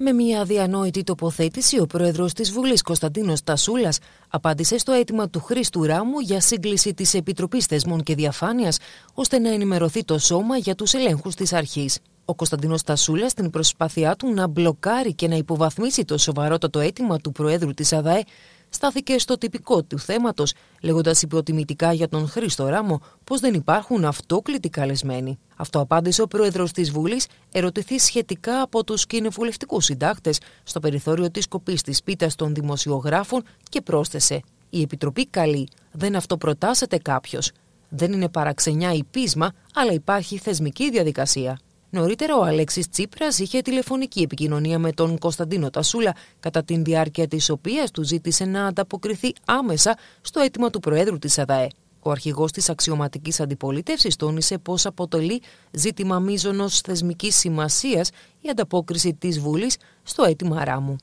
Με μια αδιανόητη τοποθέτηση, ο πρόεδρος της Βουλής Κωνσταντίνος Τασούλας απάντησε στο αίτημα του Χρήστου Ράμου για σύγκληση της Επιτροπής Θεσμών και Διαφάνειας, ώστε να ενημερωθεί το σώμα για τους ελέγχους της αρχής. Ο Κωνσταντίνος Τασούλας, στην προσπάθειά του να μπλοκάρει και να υποβαθμίσει το σοβαρότατο αίτημα του Προέδρου της ΑΔΑΕ, στάθηκε στο τυπικό του θέματος, λέγοντας υποτιμητικά για τον Χρήστο Ράμο πως δεν υπάρχουν αυτόκλητοι καλεσμένοι. Αυτό απάντησε ο πρόεδρος της Βουλής, ερωτηθεί σχετικά από τους κοινοβουλευτικού συντάκτες στο περιθώριο της κοπής της πίτας των δημοσιογράφων και πρόσθεσε: Η Επιτροπή καλεί, δεν αυτοπροτάσσεται κάποιος. Δεν είναι παραξενιά ή πείσμα, αλλά υπάρχει θεσμική διαδικασία. Νωρίτερα, ο Αλέξης Τσίπρας είχε τηλεφωνική επικοινωνία με τον Κωνσταντίνο Τασούλα, κατά την διάρκεια της οποίας του ζήτησε να ανταποκριθεί άμεσα στο αίτημα του Προέδρου της ΑΔΑΕ. Ο αρχηγός της αξιωματικής αντιπολίτευσης τόνισε πως αποτελεί ζήτημα μείζονος θεσμικής σημασίας η ανταπόκριση της Βούλης στο αίτημα Ράμου.